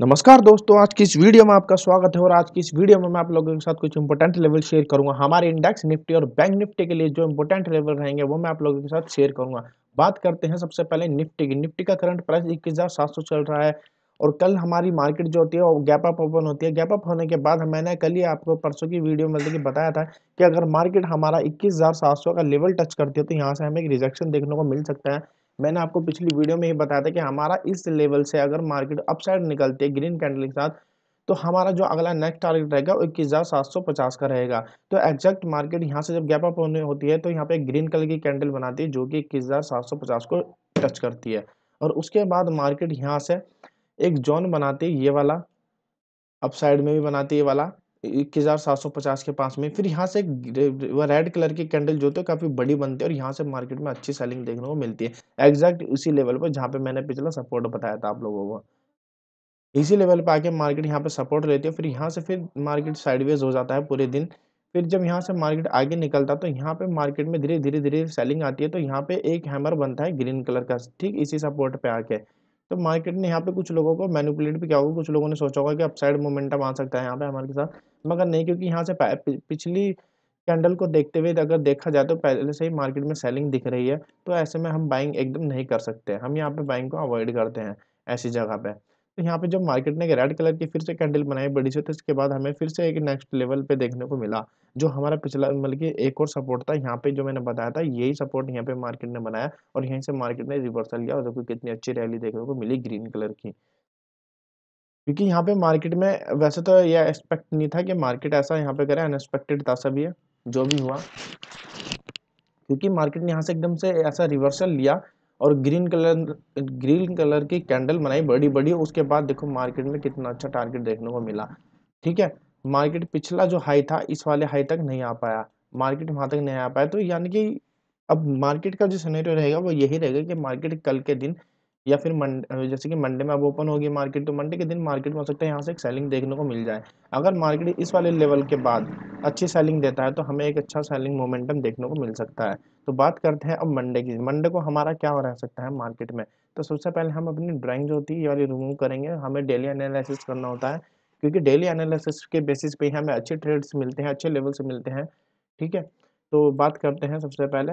नमस्कार दोस्तों आज की इस वीडियो में आपका स्वागत है और आज की इस वीडियो में मैं आप लोगों के साथ कुछ इंपोर्टेंट लेवल शेयर करूंगा हमारे इंडेक्स निफ्टी और बैंक निफ्टी के लिए जो इंपोर्टेंट लेवल रहेंगे वो मैं आप लोगों के साथ शेयर करूंगा बात करते हैं सबसे पहले निफ्टी की निफ्टी का करंट प्राइस इक्कीस चल रहा है और कल हमारी मार्केट जो होती है वो गैप अप ओपन होती है गैप अप होने के बाद मैंने कल ही आपको परसों की वीडियो में मतलब कि बताया था कि अगर मार्केट हमारा इक्कीस का लेवल टच करती है तो यहाँ से हमें एक रिजेक्शन देखने को मिल सकता है मैंने आपको पिछली वीडियो में ही बताया था कि हमारा इस लेवल से अगर मार्केट अपसाइड निकलती है ग्रीन कैंडल के साथ तो हमारा जो अगला नेक्स्ट टारगेट रहेगा वो इक्कीस हज़ार सात सौ पचास का रहेगा तो एग्जैक्ट मार्केट यहाँ से जब गैप अप होने होती है तो यहाँ पे ग्रीन कलर की कैंडल बनाती है जो कि इक्कीस हज़ार सात सौ पचास को टच करती है और उसके बाद मार्केट यहाँ से एक जोन बनाती है ये वाला अपसाइड में भी बनाती है ये वाला एक के पास में फिर यहाँ से रेड कलर की कैंडल जो है काफ़ी बड़ी बनती है और यहाँ से मार्केट में अच्छी सेलिंग देखने को मिलती है एग्जैक्ट उसी लेवल पर जहाँ पे मैंने पिछला सपोर्ट बताया था आप लोगों को इसी लेवल पे आके मार्केट यहाँ पे सपोर्ट लेती है फिर यहाँ से फिर मार्केट साइडवेज हो जाता है पूरे दिन फिर जब यहाँ से मार्केट आगे निकलता तो यहाँ पे मार्केट में धीरे धीरे धीरे सेलिंग आती है तो यहाँ पे एक हैमर बनता है ग्रीन कलर का ठीक इसी सपोर्ट पे आके तो मार्केट ने यहाँ पे कुछ लोगों को मैनिपुलेट भी किया होगा कुछ लोगों ने सोचा होगा कि अपसाइड मोमेंटम आ सकता है यहाँ पे हमारे साथ मगर नहीं क्योंकि यहाँ से पिछली कैंडल को देखते हुए अगर देखा जाए तो पहले से ही मार्केट में सेलिंग दिख रही है तो ऐसे में हम बाइंग एकदम नहीं कर सकते हम यहाँ पे बाइंग को अवॉइड करते हैं ऐसी जगह पे तो यहाँ पे जब मार्केट ने एक रेड कलर की फिर से कैंडल बनाई बड़ी सी तो इसके बाद हमें फिर से एक नेक्स्ट लेवल पे देखने को मिला जो हमारा पिछला मतलब कि एक और सपोर्ट था यहाँ पे जो मैंने बताया था यही सपोर्ट यहाँ पे मार्केट ने बनाया और यहीं से मार्केट ने रिवर्सल लिया और देखो कितनी अच्छी रैली देखने को मिली ग्रीन कलर की क्योंकि यहाँ पे मार्केट में वैसे तो यह एक्सपेक्ट नहीं था कि मार्केट ऐसा यहाँ पे करे अनएक्सपेक्टेड था सभी जो भी हुआ क्योंकि मार्केट ने यहाँ से एकदम से ऐसा रिवर्सल लिया और ग्रीन कलर ग्रीन कलर की कैंडल बनाई बड़ी बड़ी उसके बाद देखो मार्केट में कितना अच्छा टारगेट देखने को मिला ठीक है मार्केट पिछला जो हाई था इस वाले हाई तक नहीं आ पाया मार्केट वहां तक नहीं आ पाया तो यानी कि अब मार्केट का जो सिनेरियो रहेगा वो यही रहेगा कि मार्केट कल के दिन या फिर मंडे जैसे कि मंडे में अब ओपन होगी मार्केट तो मंडे के दिन मार्केट में हो सकता है यहाँ से एक सेलिंग देखने को मिल जाए अगर मार्केट इस वाले लेवल के बाद अच्छी सेलिंग देता है तो हमें एक अच्छा सेलिंग मोमेंटम देखने को मिल सकता है तो बात करते हैं अब मंडे की मंडे को हमारा क्या रह सकता है मार्केट में तो सबसे पहले हम अपनी ड्राइंग जो होती है ये वाली रिमूव करेंगे हमें डेली एनालिसिस करना होता है क्योंकि डेली एनालिसिस के बेसिस पे ही हमें अच्छे ट्रेड्स मिलते हैं अच्छे लेवल से मिलते हैं ठीक है तो बात करते हैं सबसे पहले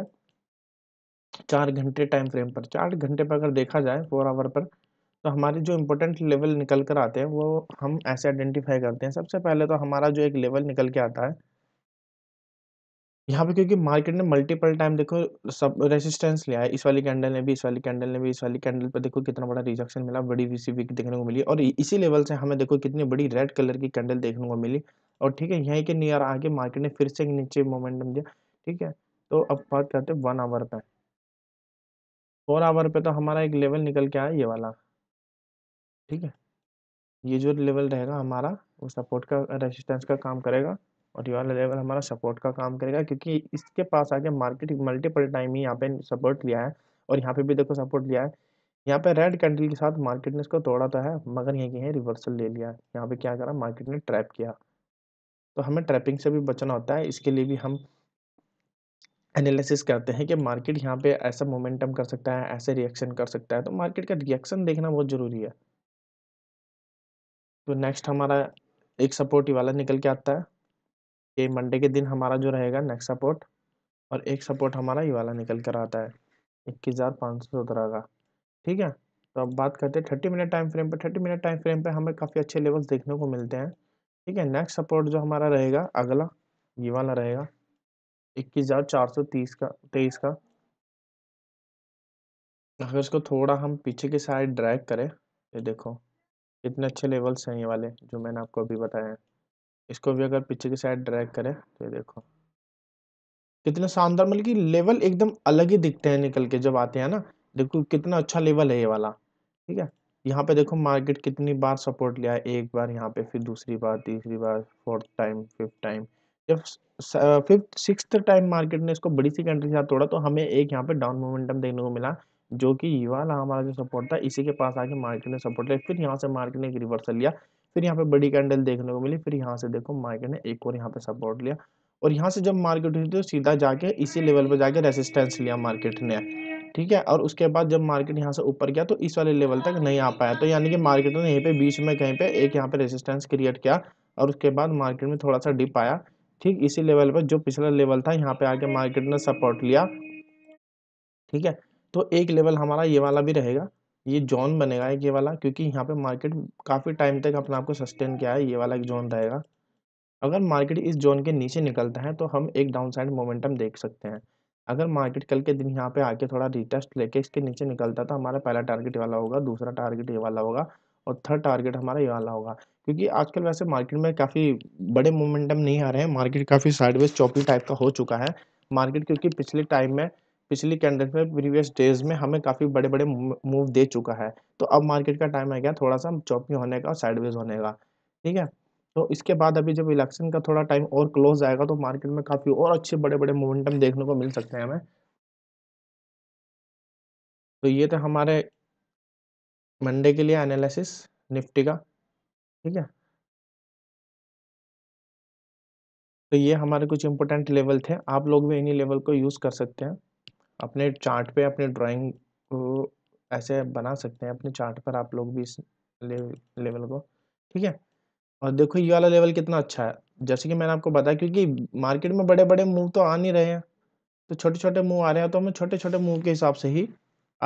चार घंटे टाइम फ्रेम पर चार घंटे पर अगर देखा जाए फोर आवर पर तो हमारे जो इम्पोर्टेंट लेवल निकल कर आते हैं वो हम ऐसे आइडेंटिफाई करते हैं सबसे पहले तो हमारा जो एक लेवल निकल के आता है यहाँ पे क्योंकि मार्केट ने मल्टीपल टाइम देखो सब रेजिस्टेंस लिया है इस वाली कैंडल ने भी इस वाली कैंडल ने भी इस वाली कैंडल पर देखो कितना बड़ा रिजेक्शन मिला बड़ी वीसी वीक देखने को मिली और इसी लेवल से हमें देखो कितनी बड़ी रेड कलर की कैंडल देखने को मिली और ठीक है यहीं के नियर आके मार्केट ने फिर से नीचे मोमेंटम दिया ठीक है तो अब बात करते हैं वन आवर पर फोर आवर पे तो हमारा एक लेवल निकल के आया ये वाला ठीक है ये जो लेवल रहेगा हमारा वो सपोर्ट का रेजिस्टेंस का काम करेगा और ये वाला लेवल हमारा सपोर्ट का काम करेगा क्योंकि इसके पास आके मार्केट मल्टीपल टाइम ही यहाँ पे सपोर्ट लिया है और यहाँ पे भी देखो सपोर्ट लिया है यहाँ पे रेड कैंडल के साथ मार्केट ने इसको तोड़ा तो है मगर की है रिवर्सल ले लिया यहाँ पे क्या करा मार्केट ने ट्रैप किया तो हमें ट्रैपिंग से भी बचना होता है इसके लिए भी हम एनालिसिस करते हैं कि मार्केट यहाँ पे ऐसा मोमेंटम कर सकता है ऐसे रिएक्शन कर सकता है तो मार्केट का रिएक्शन देखना बहुत ज़रूरी है तो नेक्स्ट हमारा एक सपोर्ट वाला निकल के आता है ये मंडे के दिन हमारा जो रहेगा नेक्स्ट सपोर्ट और एक सपोर्ट हमारा ये वाला निकल कर आता है इक्कीस हज़ार पाँच सौ सत्रह का ठीक है तो अब बात करते हैं थर्टी मिनट टाइम फ्रेम पर थर्टी मिनट टाइम फ्रेम पर हमें काफ़ी अच्छे लेवल्स देखने को मिलते हैं ठीक है नेक्स्ट सपोर्ट जो हमारा रहेगा अगला ये वाला रहेगा इक्कीस हज़ार चार सौ तीस का तेईस का अगर इसको थोड़ा हम पीछे की साइड ड्रैग करें ये देखो कितने अच्छे लेवल्स हैं ये वाले जो मैंने आपको अभी बताया है इसको भी अगर पीछे की साइड ड्रैग करें तो ये देखो कितने शानदार मतलब कि लेवल एकदम अलग ही दिखते हैं निकल के जब आते हैं ना देखो कितना अच्छा लेवल है ये वाला ठीक है यहाँ पे देखो मार्केट कितनी बार सपोर्ट लिया है एक बार यहाँ पे फिर दूसरी बार तीसरी बार फोर्थ टाइम फिफ्थ टाइम जब फिफ्थ सिक्स टाइम मार्केट ने इसको बड़ी सी कंट्री के साथ तोड़ा तो हमें एक यहाँ पे डाउन मोमेंटम देखने को मिला जो कि ये वाला हमारा जो सपोर्ट था इसी के पास आके मार्केट ने सपोर्ट लिया फिर यहाँ से मार्केट ने एक रिवर्सल लिया फिर यहाँ पे बड़ी कैंडल देखने को मिली फिर यहाँ से देखो मार्केट ने एक और यहाँ पे सपोर्ट लिया और यहाँ से जब मार्केट हुई तो सीधा जाके इसी लेवल पर जाके रेसिस्टेंस लिया मार्केट ने ठीक है और उसके बाद जब मार्केट यहाँ से ऊपर गया तो इस वाले लेवल तक नहीं आ पाया तो यानी कि मार्केट ने यहीं पे बीच में कहीं पे एक यहाँ पे रेसिस्टेंस क्रिएट किया और उसके बाद मार्केट में थोड़ा सा डिप आया ठीक इसी लेवल पर जो पिछला लेवल था यहाँ पे आके मार्केट ने सपोर्ट लिया ठीक है तो एक लेवल हमारा ये वाला भी रहेगा ये जोन बनेगा ये वाला क्योंकि यहाँ पे मार्केट काफ़ी टाइम तक अपने आप को सस्टेन किया है ये वाला एक जोन रहेगा अगर मार्केट इस जोन के नीचे निकलता है तो हम एक डाउनसाइड मोमेंटम देख सकते हैं अगर मार्केट कल के दिन यहाँ पे आके थोड़ा रिटेस्ट लेके इसके नीचे निकलता तो हमारा पहला टारगेट वाला होगा दूसरा टारगेट ये वाला होगा और थर्ड टारगेट हमारा ये वाला होगा क्योंकि आजकल वैसे मार्केट में काफ़ी बड़े मोमेंटम नहीं आ रहे हैं मार्केट काफ़ी साइडवेज चौपी टाइप का हो चुका है मार्केट क्योंकि पिछले टाइम में पिछली कैंडल में प्रीवियस डेज में हमें काफ़ी बड़े बड़े मूव दे चुका है तो अब मार्केट का टाइम आ गया थोड़ा सा चौपी होने का साइडवेज होने का ठीक है तो इसके बाद अभी जब इलेक्शन का थोड़ा टाइम और क्लोज आएगा तो मार्केट में काफ़ी और अच्छे बड़े बड़े मोमेंटम देखने को मिल सकते हैं हमें तो ये तो हमारे मंडे के लिए एनालिसिस निफ्टी का ठीक है तो ये हमारे कुछ इंपोर्टेंट लेवल थे आप लोग भी इन्हीं लेवल को यूज़ कर सकते हैं अपने चार्ट पे अपने ड्राइंग को ऐसे बना सकते हैं अपने चार्ट पर आप लोग भी इस लेवल को ठीक है और देखो ये वाला लेवल कितना अच्छा है जैसे कि मैंने आपको बताया क्योंकि मार्केट में बड़े बड़े मूव तो आ नहीं रहे हैं तो छोटे छोटे मूव आ रहे हैं तो हमें छोटे छोटे मूव के हिसाब से ही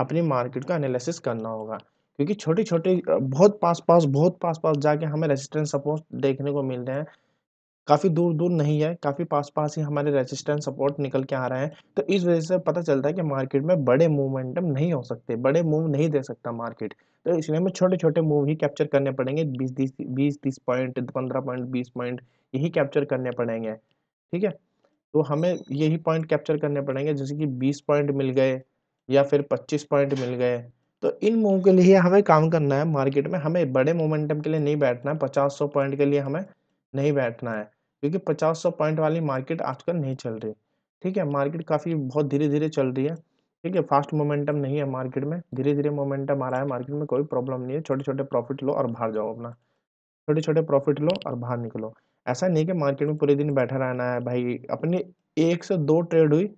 अपनी मार्केट का एनालिसिस करना होगा क्योंकि छोटे छोटे बहुत पास पास बहुत पास पास जाके हमें रेजिस्टेंस सपोर्ट देखने को मिल रहे हैं काफ़ी दूर दूर नहीं है काफ़ी पास पास ही हमारे रेजिस्टेंस सपोर्ट निकल के आ रहे हैं तो इस वजह से पता चलता है कि मार्केट में बड़े मूवमेंटम नहीं हो सकते बड़े मूव नहीं दे सकता मार्केट तो इसलिए हमें छोटे छोटे मूव ही कैप्चर करने पड़ेंगे बीस तीस बीस तीस पॉइंट पंद्रह पॉइंट बीस पॉइंट यही कैप्चर करने पड़ेंगे ठीक है तो हमें यही पॉइंट कैप्चर करने पड़ेंगे जैसे कि बीस पॉइंट मिल गए या फिर पच्चीस पॉइंट मिल गए तो इन मूव के लिए हमें काम करना है मार्केट में हमें बड़े मोमेंटम के लिए नहीं बैठना है पचास सौ पॉइंट के लिए हमें नहीं बैठना है क्योंकि पचास सौ पॉइंट वाली मार्केट आजकल नहीं चल रही ठीक है मार्केट काफ़ी बहुत धीरे धीरे चल रही है ठीक है फास्ट मोमेंटम नहीं है मार्केट में धीरे धीरे मोमेंटम आ रहा है मार्केट में कोई प्रॉब्लम नहीं है छोटे छोटे प्रॉफिट लो और बाहर जाओ अपना छोटे छोटे प्रॉफिट लो और बाहर निकलो ऐसा नहीं कि मार्केट में पूरे दिन बैठा रहना है भाई अपनी एक से दो ट्रेड हुई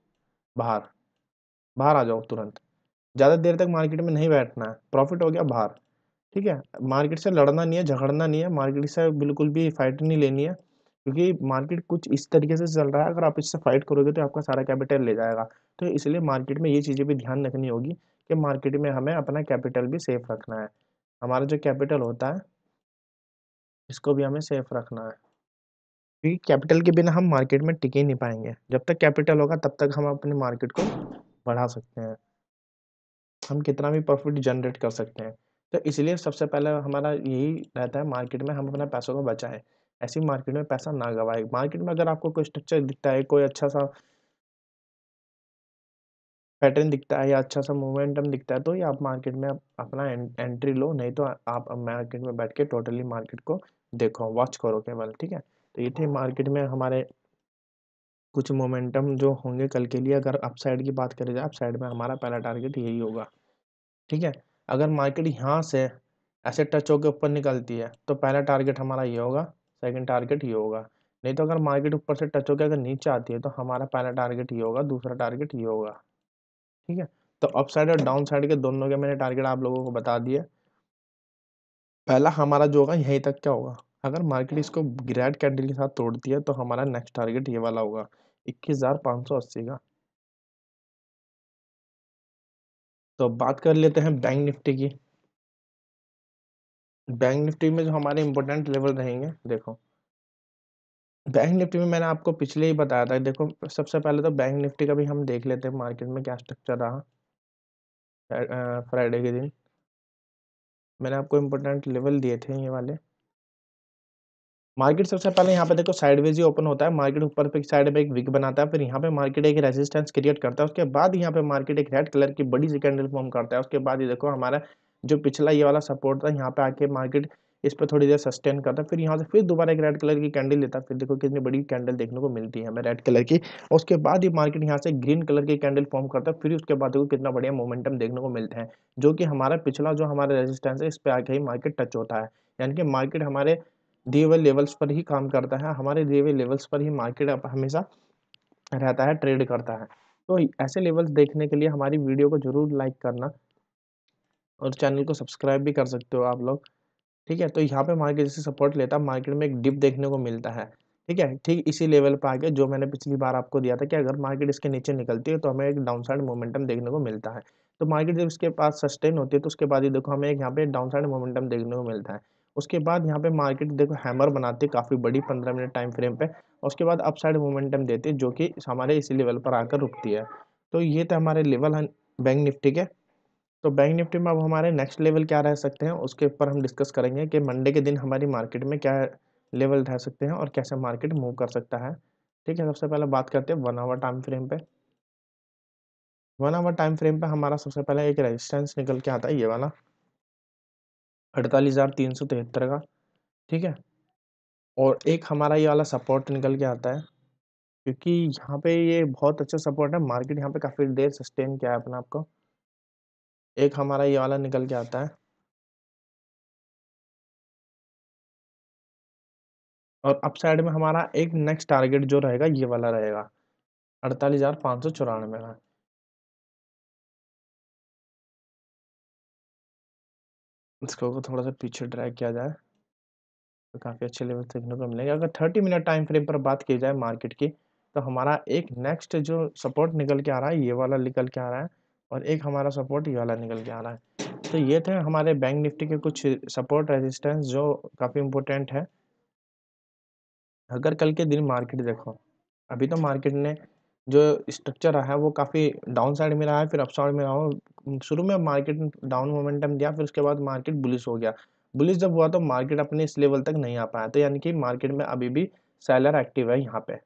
बाहर बाहर आ जाओ तुरंत ज़्यादा देर तक मार्केट में नहीं बैठना है प्रॉफिट हो गया बाहर ठीक है मार्केट से लड़ना नहीं है झगड़ना नहीं है मार्केट से बिल्कुल भी फाइट नहीं लेनी है क्योंकि मार्केट कुछ इस तरीके से चल रहा है अगर आप इससे फाइट करोगे तो आपका सारा कैपिटल ले जाएगा तो इसलिए मार्केट में ये चीज़ें भी ध्यान रखनी होगी कि मार्केट में हमें अपना कैपिटल भी सेफ रखना है हमारा जो कैपिटल होता है इसको भी हमें सेफ रखना है क्योंकि कैपिटल के बिना हम मार्केट में टिके नहीं पाएंगे जब तक कैपिटल होगा तब तक हम अपने मार्केट को बढ़ा सकते हैं हम कितना भी प्रॉफिट जनरेट कर सकते हैं तो इसलिए सबसे पहले हमारा यही रहता है मार्केट में हम अपना पैसों को बचाएं ऐसी मार्केट में पैसा ना गवाए मार्केट में अगर आपको कोई स्ट्रक्चर दिखता है कोई अच्छा सा पैटर्न दिखता है या अच्छा सा मोमेंटम दिखता है तो ये आप मार्केट में अपना एंट्री लो नहीं तो आप मार्केट में बैठ के टोटली मार्केट को देखो वॉच करो केवल ठीक है तो ये थे मार्केट में हमारे कुछ मोमेंटम जो होंगे कल के लिए अगर अपसाइड की बात करें जाए अपसाइड में हमारा पहला टारगेट यही होगा ठीक है अगर मार्केट यहाँ से ऐसे टच होकर ऊपर निकलती है तो पहला टारगेट हमारा ये होगा सेकंड टारगेट ये होगा नहीं तो अगर मार्केट ऊपर से टच होकर अगर नीचे आती है तो हमारा पहला टारगेट ये होगा दूसरा टारगेट ये होगा ठीक है तो अप साइड और डाउन साइड के दोनों के मैंने टारगेट आप लोगों को बता दिए पहला हमारा जो होगा यहीं तक क्या होगा अगर मार्केट इसको ग्रैड कैंडल के साथ तोड़ती है तो हमारा नेक्स्ट टारगेट ये वाला होगा इक्कीस हज़ार पाँच सौ अस्सी का तो बात कर लेते हैं बैंक निफ्टी की बैंक निफ्टी में जो हमारे इम्पोर्टेंट लेवल रहेंगे देखो बैंक निफ्टी में मैंने आपको पिछले ही बताया था देखो सबसे पहले तो बैंक निफ्टी का भी हम देख लेते हैं मार्केट में क्या स्ट्रक्चर रहा फ्राइडे के दिन मैंने आपको इम्पोर्टेंट लेवल दिए थे ये वाले मार्केट सबसे पहले यहाँ पे देखो साइडवेज ही ओपन होता है मार्केट ऊपर पे साइड पे एक विक बनाता है फिर यहाँ पे मार्केट एक रेजिस्टेंस क्रिएट करता है उसके बाद यहाँ पे मार्केट एक रेड कलर की बड़ी सी कैंडल फॉर्म करता है उसके बाद ये देखो हमारा जो पिछला ये वाला सपोर्ट था यहाँ पे आके मार्केट इस पर थोड़ी देर सस्टेन करता है फिर यहाँ से फिर दोबारा एक रेड कलर की कैंडल लेता है फिर देखो कितनी बड़ी कैंडल देखने को मिलती है हमें रेड कलर की उसके बाद ही मार्केट यहाँ से ग्रीन कलर की कैंडल फॉर्म करता है फिर उसके बाद देखो कितना बढ़िया मोमेंटम देखने को मिलता है जो कि हमारा पिछला जो हमारा रेजिस्टेंस है इस पर आके ही मार्केट टच होता है यानी कि मार्केट हमारे देवल लेवल्स पर ही काम करता है हमारे देवे लेवल्स पर ही मार्केट हमेशा रहता है ट्रेड करता है तो ऐसे लेवल्स देखने के लिए हमारी वीडियो को ज़रूर लाइक करना और चैनल को सब्सक्राइब भी कर सकते हो आप लोग ठीक है तो यहाँ पे मार्केट जैसे सपोर्ट लेता है मार्केट में एक डिप देखने को मिलता है ठीक है ठीक इसी लेवल पर आके जो मैंने पिछली बार आपको दिया था कि अगर मार्केट इसके नीचे निकलती है तो हमें एक डाउन साइड मोमेंटम देखने को मिलता है तो मार्केट जब इसके पास सस्टेन होती है तो उसके बाद ही देखो हमें एक यहाँ पे डाउन साइड मोमेंटम देखने को मिलता है उसके बाद यहाँ पे मार्केट देखो हैमर बनाते काफ़ी बड़ी पंद्रह मिनट टाइम फ्रेम पे उसके बाद अपसाइड मोमेंटम देते जो कि हमारे इसी लेवल पर आकर रुकती है तो ये तो हमारे लेवल हैं बैंक निफ्टी के तो बैंक निफ्टी में अब हमारे नेक्स्ट लेवल क्या रह सकते हैं उसके ऊपर हम डिस्कस करेंगे कि मंडे के दिन हमारी मार्केट में क्या लेवल रह सकते हैं और कैसे मार्केट मूव कर सकता है ठीक है सबसे पहले बात करते हैं वन आवर टाइम फ्रेम पे वन आवर टाइम फ्रेम पे हमारा सबसे पहले एक रेजिस्टेंस निकल के आता है ये वाला अड़तालीस हज़ार तीन सौ तिहत्तर का ठीक है और एक हमारा ये वाला सपोर्ट निकल के आता है क्योंकि यहाँ पे ये बहुत अच्छा सपोर्ट है मार्केट यहाँ पे काफ़ी देर सस्टेन किया है अपना आपको एक हमारा ये वाला निकल के आता है और अप साइड में हमारा एक नेक्स्ट टारगेट जो रहेगा ये वाला रहेगा अड़तालीस हज़ार पाँच सौ चौरानवे का इसको थोड़ा सा पीछे ड्रैग किया जाए तो काफ़ी अच्छे लेवल देखने को मिलेंगे अगर थर्टी मिनट टाइम फ्रेम पर बात की जाए मार्केट की तो हमारा एक नेक्स्ट जो सपोर्ट निकल के आ रहा है ये वाला निकल के आ रहा है और एक हमारा सपोर्ट ये वाला निकल के आ रहा है तो ये थे हमारे बैंक निफ्टी के कुछ सपोर्ट रेजिस्टेंस जो काफ़ी इम्पोर्टेंट है अगर कल के दिन मार्केट देखो अभी तो मार्केट ने जो स्ट्रक्चर रहा है वो काफ़ी डाउन साइड में रहा है फिर अप साइड में रहा शुरू में मार्केट डाउन मोमेंटम दिया फिर उसके बाद मार्केट बुलिस हो गया बुलिस जब हुआ तो मार्केट अपने इस लेवल तक नहीं आ पाया तो यानी कि मार्केट में अभी भी सेलर एक्टिव है यहाँ पे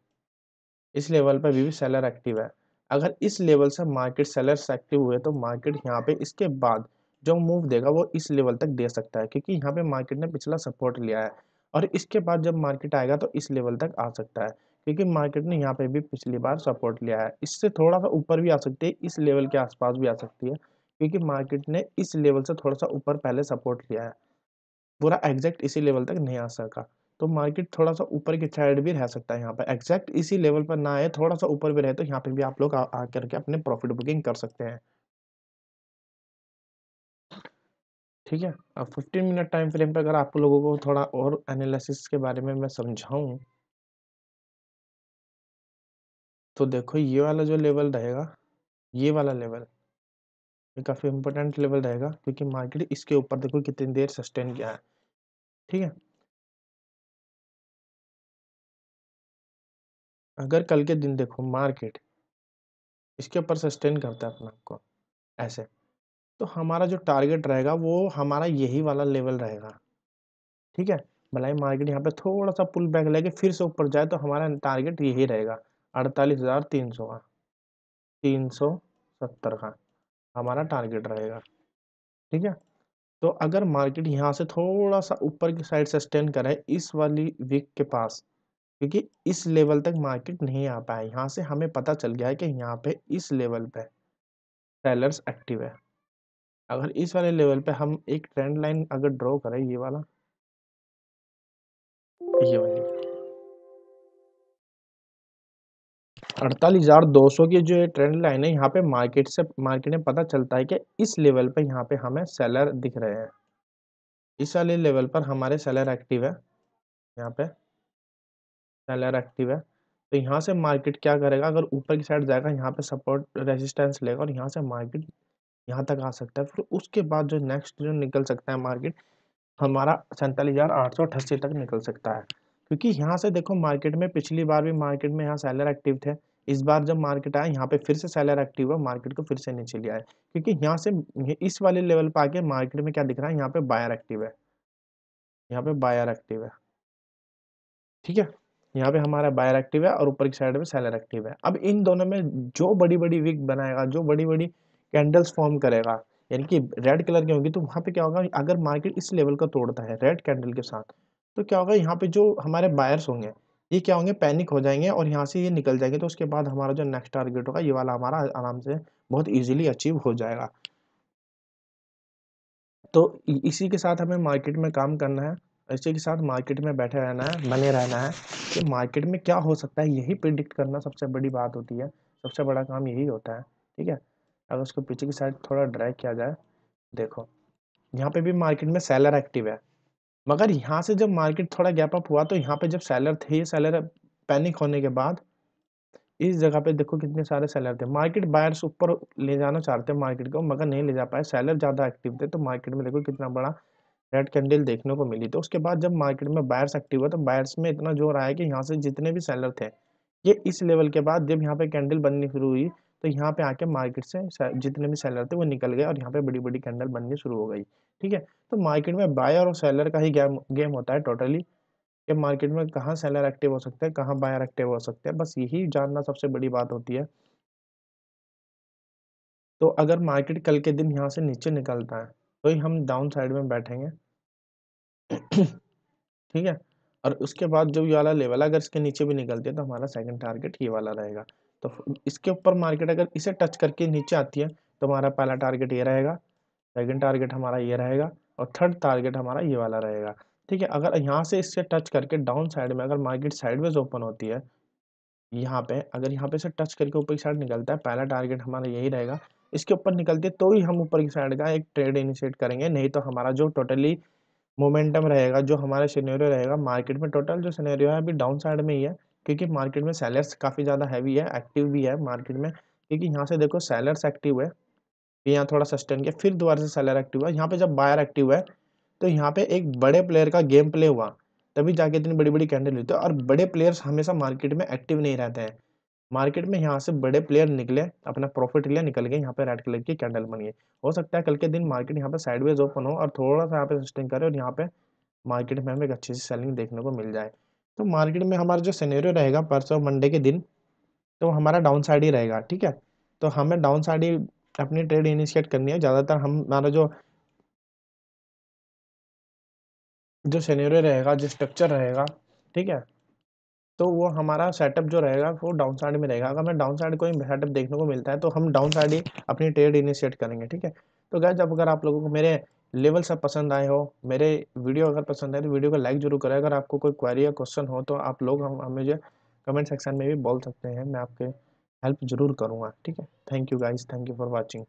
इस लेवल पर अभी भी सेलर एक्टिव है अगर इस लेवल से मार्केट सेलर एक्टिव हुए तो मार्केट यहाँ पे इसके बाद जो मूव देगा वो इस लेवल तक दे सकता है क्योंकि यहाँ पे मार्केट ने पिछला सपोर्ट लिया है और इसके बाद जब मार्केट आएगा तो इस लेवल तक आ सकता है क्योंकि मार्केट ने यहाँ पे भी पिछली बार सपोर्ट लिया है इससे थोड़ा सा ऊपर भी आ सकती है इस लेवल के आसपास भी आ सकती है क्योंकि मार्केट ने इस लेवल से थोड़ा सा ऊपर पहले सपोर्ट लिया है पूरा एग्जैक्ट इसी लेवल तक नहीं आ सका तो मार्केट थोड़ा सा ऊपर की साइड भी रह सकता है यहाँ पर एग्जैक्ट इसी लेवल पर ना आए थोड़ा सा ऊपर भी रहे तो यहाँ पे भी आप लोग आ करके अपने प्रॉफिट बुकिंग कर सकते हैं ठीक है अब 15 मिनट टाइम फ्रेम पर अगर आप लोगों को थोड़ा और एनालिसिस के बारे में मैं समझाऊं तो देखो ये वाला जो लेवल रहेगा ये वाला लेवल ये काफ़ी इंपॉर्टेंट लेवल रहेगा क्योंकि मार्केट इसके ऊपर देखो कितनी देर सस्टेन किया है ठीक है अगर कल के दिन देखो मार्केट इसके ऊपर सस्टेन करता है अपने आपको ऐसे तो हमारा जो टारगेट रहेगा वो हमारा यही वाला लेवल रहेगा ठीक है भलाई मार्केट यहाँ पे थोड़ा सा पुल बैक लेके फिर से ऊपर जाए तो हमारा टारगेट यही रहेगा अड़तालीस हज़ार तीन सौ का तीन सौ सत्तर का हमारा टारगेट रहेगा ठीक है तो अगर मार्केट यहाँ से थोड़ा सा ऊपर की साइड सस्टेन करे इस वाली वीक के पास क्योंकि इस लेवल तक मार्केट नहीं आ पाया यहाँ से हमें पता चल गया है कि यहाँ पे इस लेवल पे सेलर्स एक्टिव है अगर इस वाले लेवल पे हम एक ट्रेंड लाइन अगर ड्रॉ करें ये वाला ये वाली अड़तालीस हज़ार दो सौ की जो ट्रेंड लाइन है यहाँ पे मार्केट से मार्केट में पता चलता है कि इस लेवल पर यहाँ पे हमें सेलर दिख रहे हैं इस वाले लेवल पर हमारे सेलर एक्टिव है यहाँ पे सेलर एक्टिव है तो यहाँ से मार्केट क्या करेगा अगर ऊपर की साइड जाएगा यहाँ पे सपोर्ट रेजिस्टेंस लेगा और यहाँ से मार्केट यहाँ तक आ सकता है फिर उसके बाद जो नेक्स्ट जो निकल सकता है मार्केट हमारा सैंतालीस हज़ार आठ सौ अठासी तक निकल सकता है क्योंकि यहाँ से देखो मार्केट में पिछली बार भी मार्केट में यहाँ सेलर एक्टिव थे इस बार जब मार्केट आया यहाँ पे फिर से सेलर एक्टिव हुआ मार्केट को फिर से नीचे लिया है क्योंकि यहाँ से इस वाले लेवल पर आके मार्केट में क्या दिख रहा है यहाँ पे बायर एक्टिव है यहाँ पे बायर एक्टिव है ठीक है यहाँ पे हमारा बायर एक्टिव है और ऊपर की साइड में सेलर एक्टिव है अब इन दोनों में जो बड़ी बड़ी विक बनाएगा जो बड़ी बड़ी कैंडल्स फॉर्म करेगा यानी कि रेड कलर की होगी तो वहाँ पे क्या होगा अगर मार्केट इस लेवल का तोड़ता है रेड कैंडल के साथ तो क्या होगा यहाँ पे जो हमारे बायर्स होंगे ये क्या होंगे पैनिक हो जाएंगे और यहाँ से ये निकल जाएंगे तो उसके बाद हमारा जो नेक्स्ट टारगेट होगा ये वाला हमारा आराम से बहुत ईजिली अचीव हो जाएगा तो इसी के साथ हमें मार्केट में काम करना है इसी के साथ मार्केट में बैठे रहना है बने रहना है कि मार्केट में क्या हो सकता है यही प्रिडिक्ट करना सबसे बड़ी बात होती है सबसे बड़ा काम यही होता है ठीक है अगर उसको पीछे की साइड थोड़ा ड्राई किया जाए देखो यहाँ पे भी मार्केट में सेलर एक्टिव है मगर यहाँ से जब मार्केट थोड़ा गैप अप हुआ तो यहाँ पे जब सेलर थे सेलर पैनिक होने के बाद इस जगह पे देखो कितने सारे सेलर थे मार्केट बायर्स ऊपर ले जाना चाहते हैं मार्केट को मगर नहीं ले जा पाए सेलर ज़्यादा एक्टिव थे तो मार्केट में देखो कितना बड़ा रेड कैंडल देखने को मिली तो उसके बाद जब मार्केट में बायर्स एक्टिव हुआ तो बायर्स में इतना जोर आया कि यहाँ से जितने भी सेलर थे ये इस लेवल के बाद जब यहाँ पे कैंडल बननी शुरू हुई तो यहाँ पे आके मार्केट से जितने भी सेलर थे वो निकल गए और यहाँ पे बड़ी बड़ी कैंडल बननी शुरू हो गई ठीक है तो मार्केट में बायर और सेलर का ही गेम गेम होता है टोटली कि मार्केट में कहाँ सेलर एक्टिव हो सकते हैं कहाँ बायर एक्टिव हो सकते हैं बस यही जानना सबसे बड़ी बात होती है तो अगर मार्केट कल के दिन यहाँ से नीचे निकलता है तो ही हम डाउन साइड में बैठेंगे ठीक है और उसके बाद जो ये वाला लेवल अगर इसके नीचे भी निकलती है तो हमारा सेकंड टारगेट ये वाला रहेगा तो इसके ऊपर मार्केट अगर इसे टच करके नीचे आती है तो हमारा पहला टारगेट ये रहेगा सेकेंड टारगेट हमारा ये रहेगा और थर्ड टारगेट हमारा ये वाला रहेगा ठीक है अगर यहाँ से इससे टच करके डाउन साइड में अगर मार्केट साइडवेज ओपन होती है यहाँ पे अगर यहाँ पे से टच करके ऊपर की साइड निकलता है पहला टारगेट हमारा यही रहेगा इसके ऊपर निकलती है तो ही हम ऊपर की साइड का एक ट्रेड इनिशिएट करेंगे नहीं तो हमारा जो टोटली मोमेंटम रहेगा जो हमारा सिनेरियो रहेगा मार्केट में टोटल जो सिनेरियो है अभी डाउन साइड में ही है क्योंकि मार्केट में सेलर्स काफ़ी ज़्यादा हैवी है एक्टिव भी है मार्केट में क्योंकि यहाँ से देखो सेलर्स एक्टिव है यहाँ थोड़ा सस्टेन किया फिर दोबारा से सेलर एक्टिव हुआ यहाँ पे जब बायर एक्टिव है तो यहाँ पे एक बड़े प्लेयर का गेम प्ले हुआ तभी जाके इतनी बड़ी बड़ी कैंडल होती है और बड़े प्लेयर्स हमेशा मार्केट में एक्टिव नहीं रहते हैं मार्केट में यहाँ से बड़े प्लेयर निकले अपना प्रॉफिट लिया निकल गए यहाँ पे रेड कलर की कैंडल बन गई हो सकता है कल के दिन मार्केट यहाँ पे साइडवेज ओपन हो और थोड़ा सा यहाँ पे सस्टेन करे और यहाँ पे मार्केट में हमें एक अच्छी सी सेलिंग देखने को मिल जाए तो मार्केट में हमारा जो सिनेरियो रहेगा परसों मंडे के दिन तो हमारा डाउन साइड ही रहेगा ठीक है तो हमें डाउन साइड ही अपनी ट्रेड इनिशिएट करनी है ज़्यादातर हम हमारा जो जो सिनेरियो रहेगा जो स्ट्रक्चर रहेगा ठीक है तो वो हमारा सेटअप जो रहेगा वो डाउन साइड में रहेगा अगर हमें डाउन साइड कोई सेटअप देखने को मिलता है तो हम डाउन साइड ही अपनी ट्रेड इनिशिएट करेंगे ठीक है तो जब अगर आप लोगों को मेरे लेवल सब पसंद आए हो मेरे वीडियो अगर पसंद आए तो वीडियो को लाइक जरूर करें अगर आपको कोई क्वारी या क्वेश्चन हो तो आप लोग हम हमें जो कमेंट सेक्शन में भी बोल सकते हैं मैं आपके हेल्प जरूर करूँगा ठीक है thank you guys thank you for watching